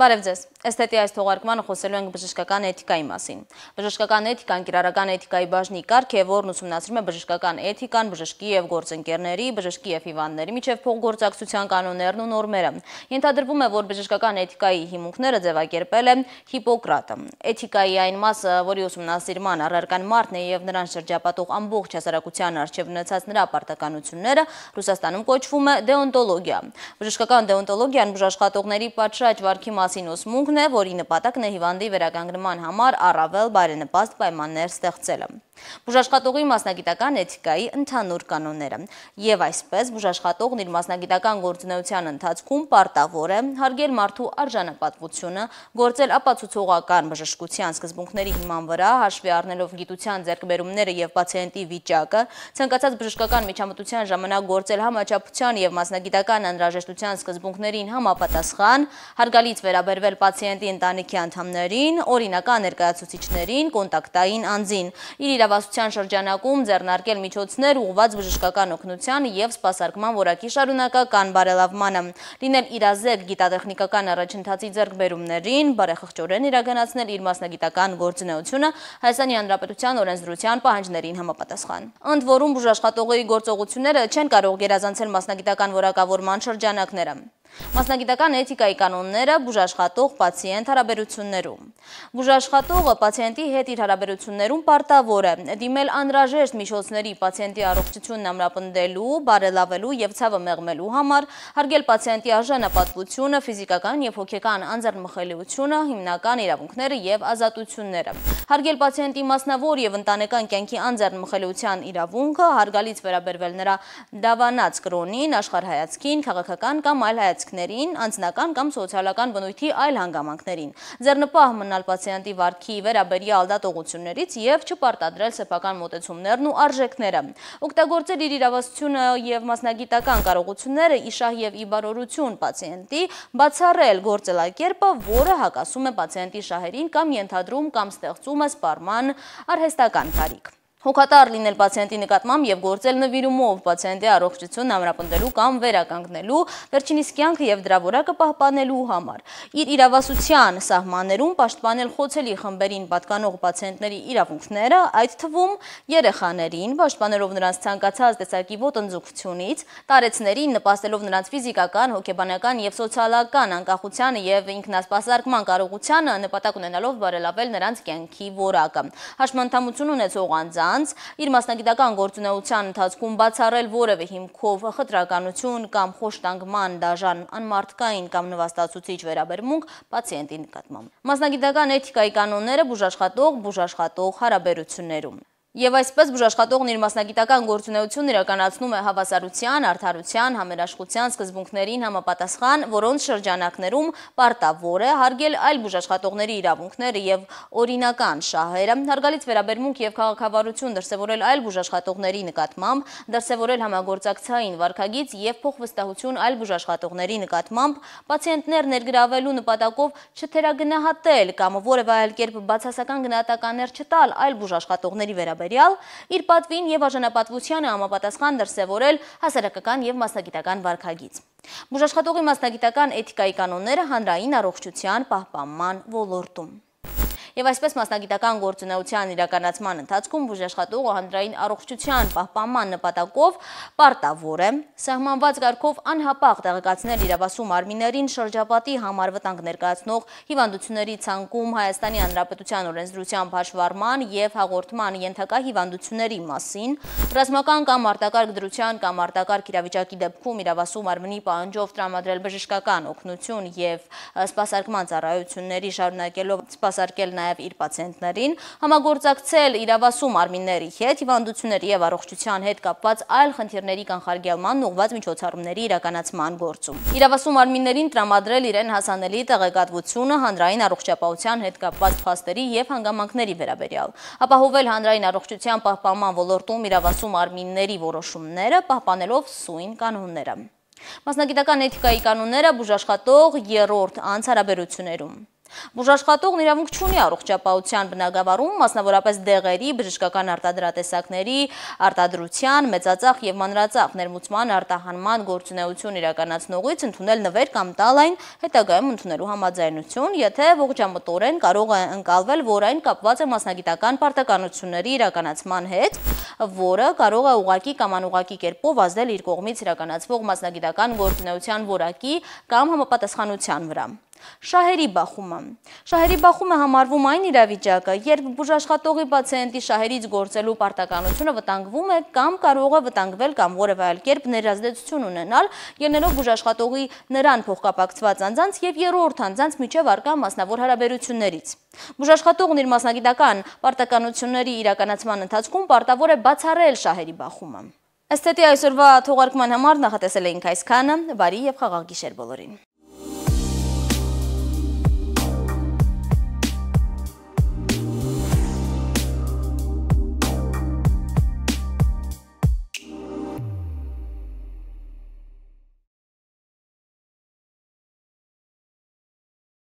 Բարև ձեզ։ Էսթետի այս թողարկմանը խոսելու ենք բժշկական էթիկայի մասին։ Բժշկական էթիկան կիրառական էթիկայի բաժնի կարգ է, որն ուսումնասիրում է բժշկական էթիկան, բժշկի եւ գործընկերների, բժշկի եւ հիվանդների միջև փոխգործակցության կանոններն ու նորմերը։ Ենթադրվում է, որ բժշկական էթիկայի հիմունքները ձևակերպել է Հիպոկրատը։ Էթիկայի այն մասը, որի ուսումնասիրման առարկան մարդն է եւ նրան շրջապատող ամբողջ հասարակության արժեվ ունեցած նրա պարտականությունները Ռուսաստանում կոչվում է դեոնտոլոգիա։ Բժշկական դեոնտոլոգիան բժշկատողների պատշաճ վարքի մաս մասին ուսմունքն է, որի նպատակն է հիվանդի վերականգնման համար առավել բարենպաստ պայմաններ ստեղծելը։ Բուժաշխատողի մասնագիտական էթիկայի ընդհանուր կանոնները եւ այսպես բուժաշխատողն իր մասնագիտական գործունեության ընթացքում պարտավոր է հարգել մարդու արժանապատվությունը, գործել ապացուցողական բժշկության սկզբունքների հիման վրա, հաշվի առնելով գիտության ձեռքբերումները եւ պացիենտի վիճակը, ցանկացած բժշկական միջամտության ժամանակ գործել համաչափության եւ մասնագիտական անհրաժեշտության սկզբունքներին համապատասխան, հարգալից վերաբերվել պացիենտի ընտանիքի անդամներին, օրինական ներկայացուցիչներին, կոնտակտային անձին, իր իրավասության շրջանակում ձեռնարկել միջոցներ ուղված բժշկական օգնության և սպասարկման որակի շարունակական բարելավմանը, լինել իրազեկ գիտատեխնիկական առաջընթացի ձեռքբերումներին, բարեխղճորեն իրագանացնել իր մասնագիտական գործունեությունը Հայաստանի Հանրապետության օրենսդրության պահանջներին համապատասխան։ Ընդ որում բուժաշխատողի գործողությունները չեն կարող գերազանցել մասնագիտական որակավորման շրջանակները։ Մասնագիտական էթիկայի կանոնները բուժաշխատող պացիենտ հարաբերություններում։ Բուժաշխատողը պացիենտի հետ իր հարաբերություններում պարտավոր է դիմել անհրաժեշտ միջոցների պացիենտի առողջությունն ամրապնդելու, բարելավելու եւ ցավը մեղմելու համար, հարգել պացիենտի արժանապատվությունը, ֆիզիկական եւ հոգեկան անձեռնմխելիությունը, հիմնական իրավունքները եւ ազատությունները։ Հարգել պացիենտի մասնավոր եւ ընտանեկան կյանքի անձեռնմխելիության իրավունքը, հարգալից վերաբերվել նրա դավանած կրոնին, աշխարհայացքին, քաղաքական կամ այլ հայացքին հայացքներին, անձնական կամ սոցիալական բնույթի այլ հանգամանքներին, ձեռնպահ մնալ պացիենտի վարքի վերաբերյալ դատողություններից և չպարտադրել սեփական մոտեցումներն ու արժեքները։ Օգտագործել իր իրավասությունը և մասնագիտական կարողությունները իշահ և իբարորություն պացիենտի, բացառել գործելակերպը, որը հակասում է պացիենտի շահերին կամ ենթադրում կամ ստեղծում է սպարման արհեստական կարիք հոգատար լինել պացիենտի նկատմամբ եւ գործել նվիրումով պացիենտի առողջությունն ամրապնդելու կամ վերականգնելու, վերջինիս կյանքը եւ դրա որակը պահպանելու համար։ Իր իրավասության սահմաններում պաշտպանել խոցելի խմբերին պատկանող պացիենտների իրավունքները, այդ թվում երեխաներին, պաշտպանելով նրանց ցանկացած տեսակի ոտնձգությունից, տարեցներին նպաստելով նրանց ֆիզիկական, հոգեբանական եւ սոցիալական անկախությանը եւ ինքնասպասարկման կարողությանը, նպատակ ունենալով բարելավել նրանց կյանքի որակը։ Հաշմանդամություն ունեցող անձան անձ իր մասնագիտական գործունեության ընթացքում բացառել որևէ հիմքով խտրականություն կամ խոշտանգման դաժան անմարդկային կամ նվաստացուցիչ վերաբերմունք պացիենտի նկատմամբ։ Մասնագիտական էթիկայի կանոնները բուժաշխատող բուժաշխատող հարաբերություններում Եվ այսպես բուժաշխատողն իր մասնագիտական գործունեությունն իրականացնում է հավասարության, արդարության, համերաշխության սկզբունքներին համապատասխան, որոնց շրջանակներում պարտավոր է հարգել այլ բուժաշխատողների իրավունքները եւ օրինական շահերը, հարգալից վերաբերմունք եւ քաղաքավարություն դրսեւորել այլ բուժաշխատողների նկատմամբ, դրսեւորել համագործակցային վարքագիծ եւ փոխվստահություն այլ բուժաշխատողների նկատմամբ, պացիենտներ ներգրավելու նպատակով չթերագնահատել կամ որևէ այլ կերպ բացասական գնահատականներ չտալ այլ բուժաշխատողների վերաբերյալ վերաբերյալ, իր պատվին և աժանապատվությանը համապատասխան դրսևորել հասարակական և մասնագիտական վարկագից։ Բուժաշխատողի մասնագիտական էթիկայի կանոնները հանրային առողջության պահպանման ոլորդում եւ այսպես մասնագիտական գործունեության իրականացման ընթացքում բուժաշխատող հանրային առողջության պահպանման նպատակով պարտավոր է սահմանված կարգով անհապաղ տեղեկացնել իրավասում արմիներին շրջապատի համար վտանգ ներկայացնող հիվանդությունների ցանկում Հայաստանի Հանրապետության օրենսդրությամբ հաշվառման եւ հաղորդման ենթակա հիվանդությունների մասին ռազմական կամ արտակարգ դրության կամ արտակարգ իրավիճակի դեպքում իրավասում արմնի պահանջով տրամադրել բժշկական օգնություն եւ սպասարկման ծառայությունների շարունակելով սպասարկել նաեւ նաև իր պացիենտներին, համագործակցել իրավասում արմինների հետ, հիվանդությունների և առողջության հետ կապված այլ խնդիրների կանխարգելման ուղված միջոցառումների իրականացման գործում։ Իրավասում արմիններին տրամադրել իրեն հասանելի տեղեկատվությունը հանրային առողջապահության հետ կապված փաստերի և հանգամանքների վերաբերյալ, ապահովել հանրային առողջության պահպանման ոլորտում իրավասում արմինների որոշումները, պահպանելով սույն կանոնները։ Մասնագիտական էթիկայի կանոնները բուժաշխատող երորդ անց հարաբերություներում։ Բուժաշխատողն իրավունք չունի առողջապահության բնագավառում, մասնավորապես դեղերի, բժշկական արտադրատեսակների, արտադրության, մեծածախ եւ մանրածախ ներմուծման արտահանման գործունեություն իրականացնողից ընդունել նվեր կամ տալ այն հետագայում ընդունելու համաձայնություն, եթե ողջամտորեն կարող է ընկալվել, որ այն կապված է մասնագիտական պարտականությունների իրականացման հետ, որը կարող է ուղակի կամ անուղակի կերպով ազդել իր կողմից իրականացվող մասնագիտական գործունեության որակի կամ համապատասխանության վրա։ Շահերի բախումը Շահերի բախումը համարվում այն իրավիճակը, երբ բուժաշխատողի պացիենտի շահերից գործելու պարտականությունը վտանգվում է կամ կարող է վտանգվել կամ որևէ այլ կերպ ներազդեցություն ունենալ, ելնելով բուժաշխատողի նրան փոխկապակցված անձանց եւ երրորդ անձանց միջև արկա մասնավոր հարաբերություններից։ Բուժաշխատողն իր մասնագիտական պարտականությունների իրականացման ընթացքում պարտավոր է բացառել շահերի բախումը։ Ըստ էի այսօրվա թողարկման համար նախատեսել էինք այս քանը, բարի եւ խաղաղ գիշեր բոլորին։